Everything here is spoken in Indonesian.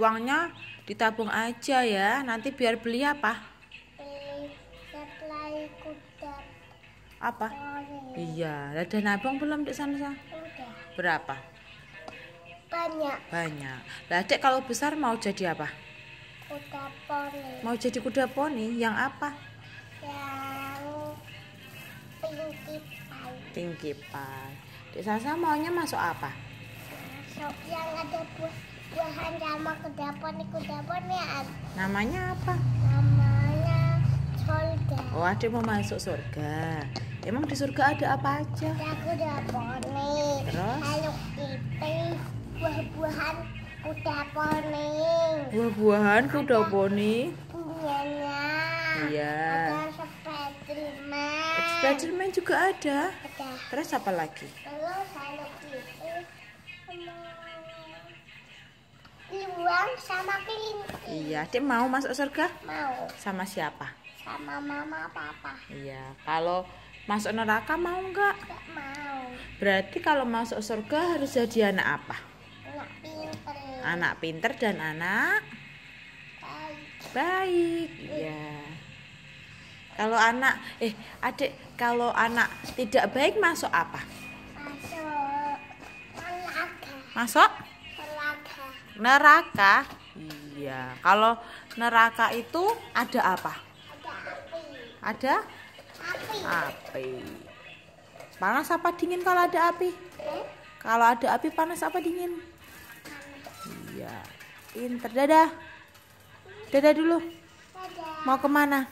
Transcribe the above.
uangnya ditabung aja ya. Nanti biar beli apa? Beli Apa? Iya, Ada nabung belum di sana? Udah. Berapa? Banyak. Banyak. Lah, kalau besar mau jadi apa? Kuda poni. Mau jadi kuda poni yang apa? Yang tinggi pai. Tinggi pai. di Sasa maunya masuk apa? Masuk yang ada buah Tuhan sama kudapan ya namanya apa namanya surga oh ada mau masuk surga emang di surga ada apa aja ada kudapan terus Halo Kitty buah-buahan kuda poni buah-buahan kuda poni iya ada Spiderman Spiderman juga ada. ada terus apa lagi terus Halo Kitty gitu, sama kelinci. Iya, Dek mau masuk surga? Mau. Sama siapa? Sama mama papa. Iya, kalau masuk neraka mau enggak? mau. Berarti kalau masuk surga harus jadi anak apa? Anak pinter. Anak pinter dan anak baik. Baik, iya. Kalau anak eh adik kalau anak tidak baik masuk apa? Masuk neraka. Masuk? neraka iya kalau neraka itu ada apa ada api ada api, api. panas apa dingin kalau ada api kalau ada api panas apa dingin iya pinter dadah dadah dulu dadah. mau kemana